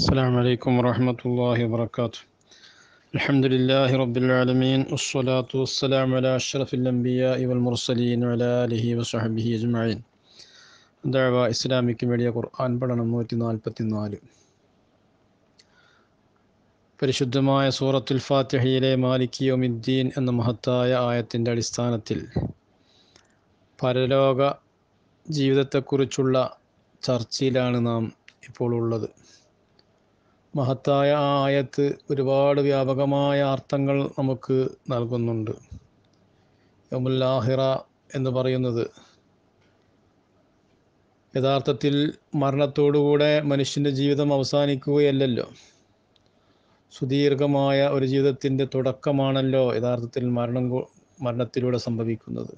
السلام عليكم ورحمة الله وبركاته الحمد لله رب العالمين والصلاة والسلام على أشرف الأنبياء والمرسلين وعلى آله وصحبه أجمعين ദഴവ Islamic media ഖുർആൻ പഠനം നൂറ്റി നാൽപ്പത്തി നാല് പരിശുദ്ധമായ സൂറത്തുൽ ഫാത്തിഹയിലെ മാലിക്കിയോമിദ്ദീൻ എന്ന മഹത്തായ ആയത്തിൻ്റെ അടിസ്ഥാനത്തിൽ പരലോക ജീവിതത്തെക്കുറിച്ചുള്ള ചർച്ചയിലാണ് നാം ഇപ്പോൾ ഉള്ളത് മഹത്തായ ആയത്ത് ഒരുപാട് വ്യാപകമായ അർത്ഥങ്ങൾ നമുക്ക് നൽകുന്നുണ്ട് യമുല്ലാഹിറ എന്ന് പറയുന്നത് യഥാർത്ഥത്തിൽ മരണത്തോടുകൂടെ മനുഷ്യൻ്റെ ജീവിതം അവസാനിക്കുകയല്ലല്ലോ സുദീർഘമായ ഒരു ജീവിതത്തിൻ്റെ തുടക്കമാണല്ലോ യഥാർത്ഥത്തിൽ മരണം മരണത്തിലൂടെ സംഭവിക്കുന്നത്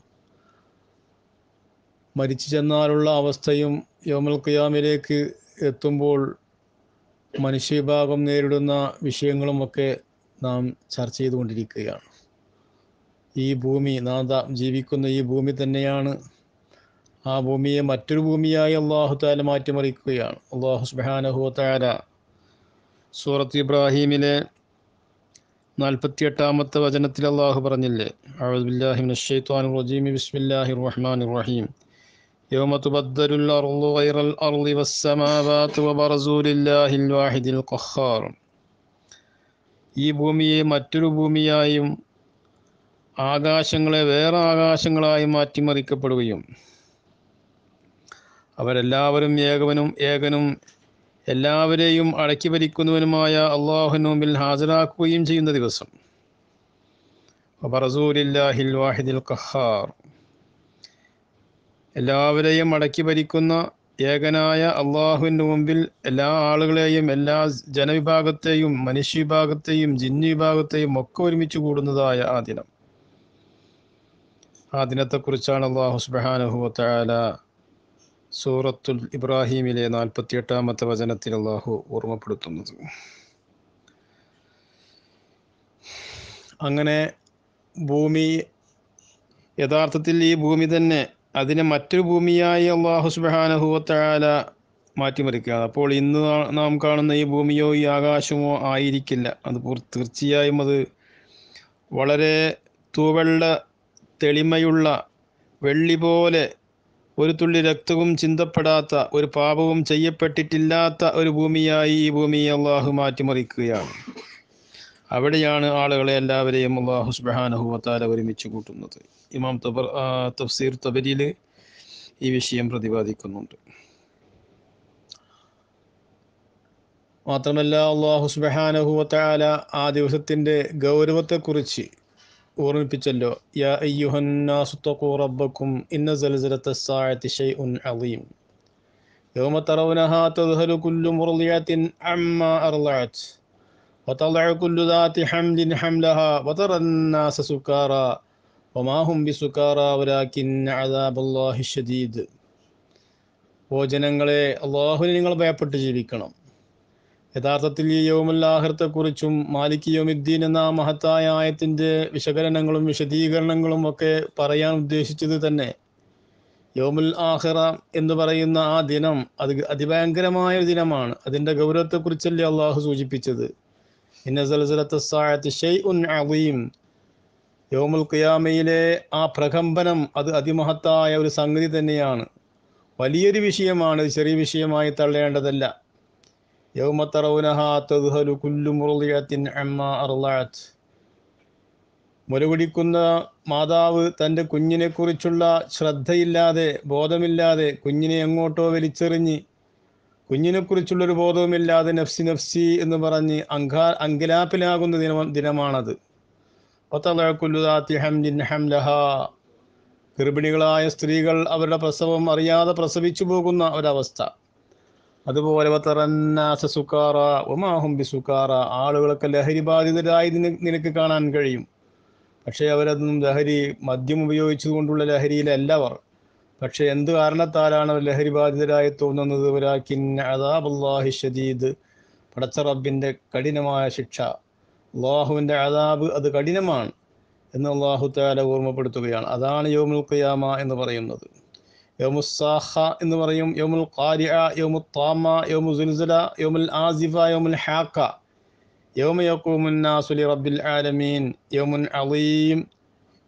മരിച്ചു ചെന്നാലുള്ള അവസ്ഥയും യോമൽ ഖിയാമിലേക്ക് എത്തുമ്പോൾ മനുഷ്യവിഭാഗം നേരിടുന്ന വിഷയങ്ങളുമൊക്കെ നാം ചർച്ച ചെയ്തുകൊണ്ടിരിക്കുകയാണ് ഈ ഭൂമി നാം ജീവിക്കുന്ന ഈ ഭൂമി തന്നെയാണ് ആ ഭൂമിയെ മറ്റൊരു ഭൂമിയായി അള്ളാഹുത്താല മാറ്റിമറിക്കുകയാണ് അള്ളാഹു സുബാനഹു താല സൂറത്ത് ഇബ്രാഹീമിലെ എട്ടാമത്തെ വചനത്തിൽ അള്ളാഹു പറഞ്ഞില്ലേ അഴുബില്ലാഹിം റജീം ബിസ്മില്ലാഹി റഹ്മാൻ റഹീം يوم تبدل الأرض غير الأرض والسماوات وبرزوا لله الواحد القخار ഈ ഭൂമിയെ മറ്റൊരു ഭൂമിയായും ആകാശങ്ങളെ വേറെ ആകാശങ്ങളായി മാറ്റിമറിക്കപ്പെടുകയും അവരെല്ലാവരും ഏകവനും ഏകനും എല്ലാവരെയും അടക്കി ഭരിക്കുന്നവനുമായ അള്ളാഹുനു മുമ്പിൽ ഹാജരാക്കുകയും ചെയ്യുന്ന ദിവസം വാഹിദിൽ ഖഹാർ എല്ലാവരെയും അടക്കി ഭരിക്കുന്ന ഏകനായ അള്ളാഹുവിൻ്റെ മുമ്പിൽ എല്ലാ ആളുകളെയും എല്ലാ ജനവിഭാഗത്തെയും മനുഷ്യവിഭാഗത്തെയും ജിന്നി വിഭാഗത്തെയും ഒക്കെ ഒരുമിച്ച് കൂടുന്നതായ ആ ദിനം ആ ദിനത്തെക്കുറിച്ചാണ് അള്ളാഹു സുബാനുഹുല സൂറത്തുൽ ഇബ്രാഹിമിലെ എട്ടാമത്തെ വചനത്തിൽ അള്ളാഹു ഓർമ്മപ്പെടുത്തുന്നത് അങ്ങനെ ഭൂമി യഥാർത്ഥത്തിൽ ഈ ഭൂമി തന്നെ അതിനെ മറ്റൊരു ഭൂമിയായി അള്ളാഹു സുബാനഹുവത്താല മാറ്റിമറിക്കുകയാണ് അപ്പോൾ ഇന്ന് നാം കാണുന്ന ഈ ഭൂമിയോ ഈ ആകാശമോ ആയിരിക്കില്ല അത് തീർച്ചയായും അത് വളരെ തൂവെള്ള തെളിമയുള്ള വെള്ളി പോലെ ഒരു തുള്ളി രക്തവും ചിന്തപ്പെടാത്ത ഒരു പാപവും ചെയ്യപ്പെട്ടിട്ടില്ലാത്ത ഒരു ഭൂമിയായി ഈ ഭൂമിയെ അള്ളാഹു മാറ്റിമറിക്കുകയാണ് അവിടെയാണ് ആളുകളെ എല്ലാവരെയും അള്ളാഹു സുബാനഹുവത്താല ഒരുമിച്ച് കൂട്ടുന്നത് ഇമാം തബർ തഫ്സീർ തബരിയിൽ ഈ വിഷയം പ്രതിപാദിക്കുന്നുണ്ട് മാത്രമല്ല അള്ളാഹു സുബാനഹുല ആ ദിവസത്തിന്റെ ഗൗരവത്തെക്കുറിച്ച് ഓർമ്മിപ്പിച്ചല്ലോ യാ അയ്യുഹന്നാസു അലീം ഒമാഹും ബിസുക്കാറാവരാക്കിന്നദാബുല്ലാഹിഷദീദ് ഓ ജനങ്ങളെ അള്ളാഹുവിനെ നിങ്ങൾ ഭയപ്പെട്ട് ജീവിക്കണം യഥാർത്ഥത്തിൽ ഈ യോമുല്ലാഹൃത്തെക്കുറിച്ചും മാലിക് യോമിദ്ദീൻ എന്ന മഹത്തായ ആയത്തിൻ്റെ വിശകലനങ്ങളും വിശദീകരണങ്ങളും ഒക്കെ പറയാൻ ഉദ്ദേശിച്ചത് തന്നെ യോമുൽ ആഹിറ എന്ന് പറയുന്ന ആ ദിനം അത് അതിഭയങ്കരമായ ഒരു ദിനമാണ് അതിൻ്റെ ഗൗരവത്തെക്കുറിച്ചല്ലേ അള്ളാഹു സൂചിപ്പിച്ചത് ഇന്ന സലസലത്ത് യോമുൽ ഖിയാമയിലെ ആ പ്രകമ്പനം അത് അതിമഹത്തായ ഒരു സംഗതി തന്നെയാണ് വലിയൊരു വിഷയമാണ് ചെറിയ വിഷയമായി തള്ളേണ്ടതല്ല യൗമത്തറൗനഹാത്ത് മാതാവ് തൻ്റെ കുഞ്ഞിനെക്കുറിച്ചുള്ള ശ്രദ്ധയില്ലാതെ ബോധമില്ലാതെ കുഞ്ഞിനെ എങ്ങോട്ടോ വലിച്ചെറിഞ്ഞ് കുഞ്ഞിനെക്കുറിച്ചുള്ളൊരു ബോധവുമില്ലാതെ നഫ്സി നഫ്സി എന്ന് പറഞ്ഞ് അങ്കാ അങ്കലാപ്പിലാകുന്ന ദിനം ദിനമാണത് ഹംദിൻ ഗർഭിണികളായ സ്ത്രീകൾ അവരുടെ പ്രസവം അറിയാതെ പ്രസവിച്ചു പോകുന്ന ഒരവസ്ഥ അതുപോലെ വത്തറന്നാസ ആളുകളൊക്കെ ലഹരി ബാധിതരായി നിനക്ക് കാണാൻ കഴിയും പക്ഷേ അവരതൊന്നും ലഹരി മദ്യം ഉപയോഗിച്ചുകൊണ്ടുള്ള ലഹരിയിലല്ല അവർ പക്ഷേ എന്ത് കാരണത്താലാണ് ലഹരി ബാധിതരായി തോന്നുന്നത് ഷദീദ് പടച്ച റബ്ബിൻ്റെ കഠിനമായ ശിക്ഷ അള്ളാഹുവിൻ്റെ അതാബ് അത് കഠിനമാണ് എന്ന് അള്ളാഹു താല ഓർമ്മപ്പെടുത്തുകയാണ് അതാണ് യോമുൽ ഖിയാമ എന്ന് പറയുന്നത് യോമുസാഹ എന്ന് പറയും യോമുൽ ഖാരിഅ യോമു താമ യോമു സുൽസല യോമുൽ ആസിഫ യോമുൽ ഹാക്ക യോമ നാസുലി റബ്ബിൽ ആലമീൻ യോമുൻ അലീം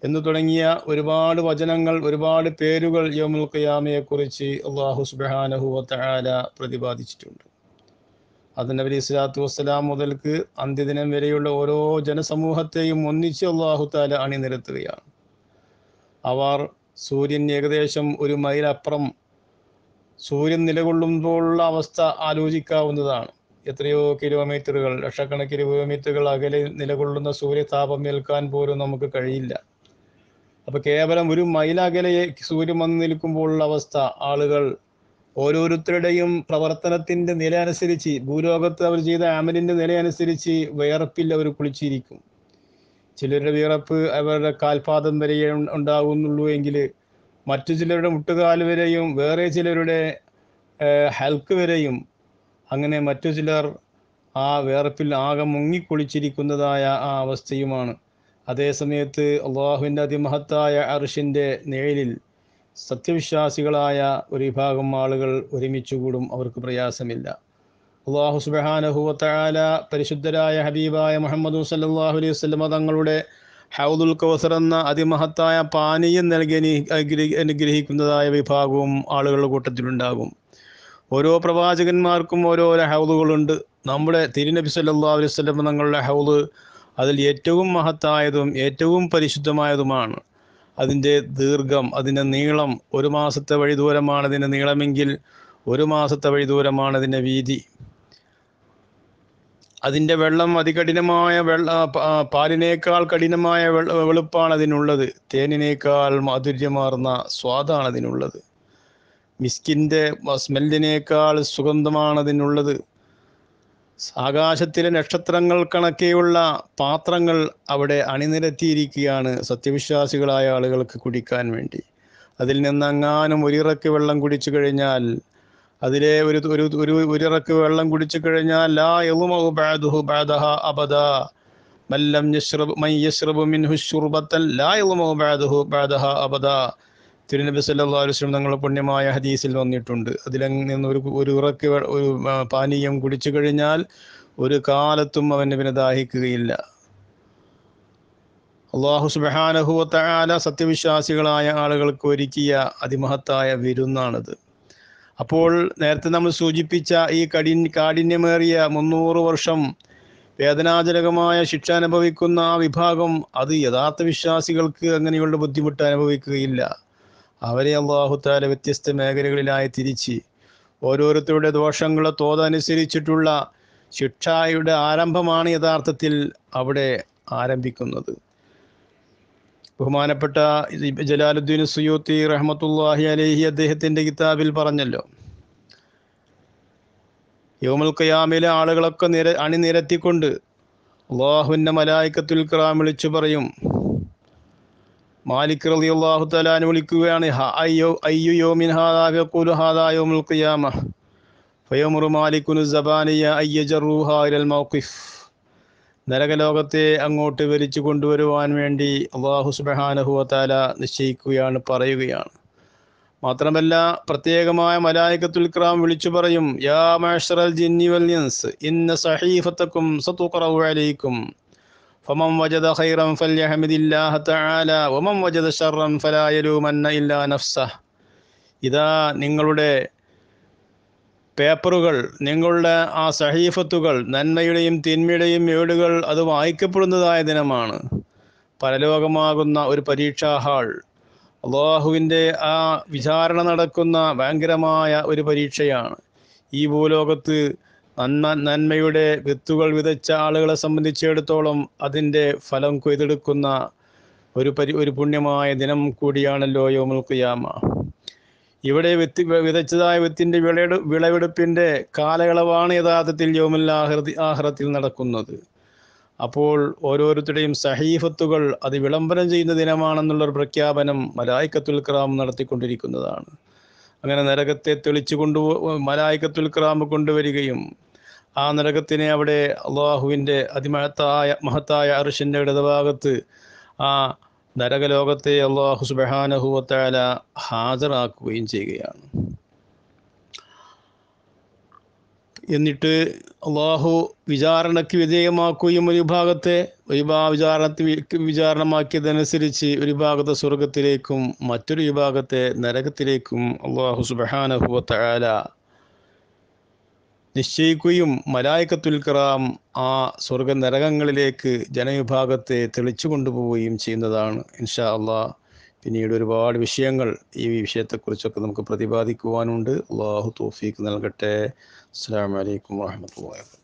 എന്ന് തുടങ്ങിയ ഒരുപാട് വചനങ്ങൾ ഒരുപാട് പേരുകൾ യോമുൽ ഖിയാമയെക്കുറിച്ച് അള്ളാഹു സുബാനഹുവ താല പ്രതിപാദിച്ചിട്ടുണ്ട് അത് നബി ഇസ്ലാത്തു വസ്സലാം മുതൽക്ക് അന്ത്യദിനം വരെയുള്ള ഓരോ ജനസമൂഹത്തെയും ഒന്നിച്ച് അള്ളാഹുത്താല അണിനിരത്തുകയാണ് അവർ സൂര്യൻ ഏകദേശം ഒരു മൈലപ്പുറം സൂര്യൻ നിലകൊള്ളുമ്പോഴുള്ള അവസ്ഥ ആലോചിക്കാവുന്നതാണ് എത്രയോ കിലോമീറ്ററുകൾ ലക്ഷക്കണക്കിന് കിലോമീറ്ററുകൾ അകലെ നിലകൊള്ളുന്ന സൂര്യതാപം ഏൽക്കാൻ പോലും നമുക്ക് കഴിയില്ല അപ്പോൾ കേവലം ഒരു മൈലകലയെ സൂര്യൻ വന്ന് നിൽക്കുമ്പോഴുള്ള അവസ്ഥ ആളുകൾ ഓരോരുത്തരുടെയും പ്രവർത്തനത്തിന്റെ നില അനുസരിച്ച് ഭൂലോകത്ത് അവർ ചെയ്ത ആമലിന്റെ നില അനുസരിച്ച് വിയർപ്പിൽ അവർ കുളിച്ചിരിക്കും ചിലരുടെ വിയർപ്പ് അവരുടെ കാൽപാദം വരെ ഉണ്ടാകുന്നുള്ളൂ എങ്കിൽ മറ്റു ചിലരുടെ മുട്ടുകാൽ വരെയും വേറെ ചിലരുടെ ഹെൽക്ക് വരെയും അങ്ങനെ മറ്റു ചിലർ ആ വേർപ്പിൽ ആകെ മുങ്ങിക്കുളിച്ചിരിക്കുന്നതായ ആ അവസ്ഥയുമാണ് അതേസമയത്ത് അള്ളാഹുവിൻ്റെ അതിമഹത്തായ അർഷിൻ്റെ നേരിൽ സത്യവിശ്വാസികളായ ഒരു വിഭാഗം ആളുകൾ കൂടും അവർക്ക് പ്രയാസമില്ല അള്ളാഹു സുബാനഹുല പരിശുദ്ധരായ ഹബീബായ മുഹമ്മദ് സല്ലാഹു അലൈഹി സ്വലമ തങ്ങളുടെ ഹൗദുൽ കൗസർ എന്ന അതിമഹത്തായ പാനീയം നൽകി അനുഗ്രഹിക്കുന്നതായ വിഭാഗവും ആളുകളുടെ കൂട്ടത്തിലുണ്ടാകും ഓരോ പ്രവാചകന്മാർക്കും ഓരോരോ ഹൗദുകളുണ്ട് നമ്മുടെ തിരുനബി സല്ലാ അലൈഹി വസ്ലം തങ്ങളുടെ ഹൗദ് അതിൽ ഏറ്റവും മഹത്തായതും ഏറ്റവും പരിശുദ്ധമായതുമാണ് അതിൻ്റെ ദീർഘം അതിൻ്റെ നീളം ഒരു മാസത്തെ വഴി ദൂരമാണ് അതിൻ്റെ നീളമെങ്കിൽ ഒരു മാസത്തെ വഴി ദൂരമാണ് അതിൻ്റെ വീതി അതിൻ്റെ വെള്ളം അതികഠിനമായ വെള്ള പാലിനേക്കാൾ കഠിനമായ വെളുപ്പാണ് അതിനുള്ളത് തേനിനേക്കാൾ മാധുര്യമാർന്ന സ്വാദാണ് അതിനുള്ളത് മിസ്കിൻ്റെ സ്മെല്ലിനേക്കാൾ സുഗന്ധമാണ് അതിനുള്ളത് ആകാശത്തിലെ നക്ഷത്രങ്ങൾ കണക്കെയുള്ള പാത്രങ്ങൾ അവിടെ അണിനിരത്തിയിരിക്കുകയാണ് സത്യവിശ്വാസികളായ ആളുകൾക്ക് കുടിക്കാൻ വേണ്ടി അതിൽ നിന്നെങ്ങാനും ഒരിറക്ക് വെള്ളം കുടിച്ചു കഴിഞ്ഞാൽ അതിലെ ഒരു ഒരു ഒരു ഒരിറക്ക് വെള്ളം കുടിച്ചു കഴിഞ്ഞാൽ ലാ യലുമഹു ബാദുഹു ബാദഹ അബദ മല്ലം യശ്റബ് മൈ യശ്റബു മിൻഹു ശുർബത്തൽ ലാ യലുമഹു ബാദുഹു ബാദഹ അബദ തിരുനബി അലൈഹി വസല്ലം തങ്ങളുടെ പുണ്യമായ ഹദീസിൽ വന്നിട്ടുണ്ട് അതിൽ നിന്ന് ഒരു ഒരു ഉറക്ക് ഒരു പാനീയം കുടിച്ചു കഴിഞ്ഞാൽ ഒരു കാലത്തും അവന് പിന്നെ ദാഹിക്കുകയില്ല അള്ളാഹു സുബാനഹുവത്താല സത്യവിശ്വാസികളായ ആളുകൾക്ക് ഒരുക്കിയ അതിമഹത്തായ വിരുന്നാണിത് അപ്പോൾ നേരത്തെ നമ്മൾ സൂചിപ്പിച്ച ഈ കടി കാഠിന്യമേറിയ മുന്നൂറ് വർഷം വേദനാജനകമായ ശിക്ഷ അനുഭവിക്കുന്ന ആ വിഭാഗം അത് യഥാർത്ഥ വിശ്വാസികൾക്ക് അങ്ങനെയുള്ള ബുദ്ധിമുട്ട് അനുഭവിക്കുകയില്ല അവരെ അള്ളാഹുത്താല വ്യത്യസ്ത മേഖലകളിലായി തിരിച്ച് ഓരോരുത്തരുടെ ദോഷങ്ങളെ തോതനുസരിച്ചിട്ടുള്ള ശിക്ഷായുടെ ആരംഭമാണ് യഥാർത്ഥത്തിൽ അവിടെ ആരംഭിക്കുന്നത് ബഹുമാനപ്പെട്ട ജലാലുദ്ദീൻ സുയൂത്തി റഹമത്തുല്ലാഹി അലഹി അദ്ദേഹത്തിൻ്റെ കിതാബിൽ പറഞ്ഞല്ലോ യോമുൽ ഖയാമിലെ ആളുകളൊക്കെ നിര അണിനിരത്തിക്കൊണ്ട് അള്ളാഹുവിൻ്റെ മലായിക്കത്തുൽക്കറാം വിളിച്ചു പറയും മാലിക് റലി അള്ളാഹു വിളിക്കുകയാണ് അയ്യോ അയ്യു യോമിൻ ഹാദാ യൗമുൽ ഖിയാമ ഫയമുറു മാലിക്കുനു സബാനിയ ഇലൽ മൗഖിഫ് നരകലോകത്തെ അങ്ങോട്ട് വലിച്ചു കൊണ്ടുവരുവാൻ വേണ്ടി അള്ളാഹു തആല നിശ്ചയിക്കുകയാണ് പറയുകയാണ് മാത്രമല്ല പ്രത്യേകമായ മലായികത്തുൽ ക്രാം വിളിച്ചു പറയും യാ മാഷറൽ ജിന്നിവൽ ഇന്ന സഹീഫത്തക്കും സത്തുക്കറവ് അലൈക്കും فمن وجد خيرا فليحمد الله تعالى ومن وجد شرا فلا يلومن الا نفسه اذا നിങ്ങളുടെ പേപ്പറുകൾ നിങ്ങളുടെ ആ സഹീഫത്തുകൾ നന്മയുടെയും തിന്മയുടെയും ഏടുകൾ അത് വായിക്കപ്പെടുന്നതായ ദിനമാണ് പരലോകമാകുന്ന ഒരു പരീക്ഷാ ഹാൾ അള്ളാഹുവിൻ്റെ ആ വിചാരണ നടക്കുന്ന ഭയങ്കരമായ ഒരു പരീക്ഷയാണ് ഈ ഭൂലോകത്ത് നന്മ നന്മയുടെ വിത്തുകൾ വിതച്ച ആളുകളെ സംബന്ധിച്ചിടത്തോളം അതിൻ്റെ ഫലം കൊയ്തെടുക്കുന്ന ഒരു പരി ഒരു പുണ്യമായ ദിനം കൂടിയാണല്ലോ യോമുൽ ഖിയാമ ഇവിടെ വിത്ത് വിതച്ചതായ വിത്തിൻ്റെ വിളയെടു വിളവെടുപ്പിൻ്റെ കാലയളവാണ് യഥാർത്ഥത്തിൽ യോമുൽ ആഹൃതി ആഹ്റത്തിൽ നടക്കുന്നത് അപ്പോൾ ഓരോരുത്തരുടെയും സഹീഫത്തുകൾ അത് വിളംബരം ചെയ്യുന്ന ദിനമാണെന്നുള്ളൊരു പ്രഖ്യാപനം മലായിക്കത്തുൽ ക്രാം നടത്തിക്കൊണ്ടിരിക്കുന്നതാണ് അങ്ങനെ നരകത്തെ തെളിച്ചു കൊണ്ടു മലായിക്കത്തുൽ ക്രാം കൊണ്ടുവരികയും ആ നരകത്തിനെ അവിടെ അള്ളാഹുവിൻ്റെ അതിമഹത്തായ മഹത്തായ അറിഷിൻ്റെ ഇടതുഭാഗത്ത് ആ നരകലോകത്തെ അള്ളാഹു സുബഹാനഹുവത്താല ഹാജരാക്കുകയും ചെയ്യുകയാണ് എന്നിട്ട് അള്ളാഹു വിചാരണയ്ക്ക് വിധേയമാക്കുകയും ഒരു ഭാഗത്തെ വിഭാ വിചാരണ വിചാരണമാക്കിയതനുസരിച്ച് ഒരു ഭാഗത്തെ സ്വർഗത്തിലേക്കും മറ്റൊരു വിഭാഗത്തെ നരകത്തിലേക്കും അള്ളാഹു സുബഹാനഹുവത്താല നിശ്ചയിക്കുകയും മലായക്കത്തുൽ കറാം ആ സ്വർഗ നരകങ്ങളിലേക്ക് ജനവിഭാഗത്തെ തെളിച്ചു കൊണ്ടുപോവുകയും ചെയ്യുന്നതാണ് ഇൻഷാ അള്ളാ പിന്നീട് ഒരുപാട് വിഷയങ്ങൾ ഈ വിഷയത്തെക്കുറിച്ചൊക്കെ നമുക്ക് പ്രതിപാദിക്കുവാനുണ്ട് അള്ളാഹു തോഫീക്ക് നൽകട്ടെ അസ്സാം വലൈക്കും വാഹമത്തല്ലാ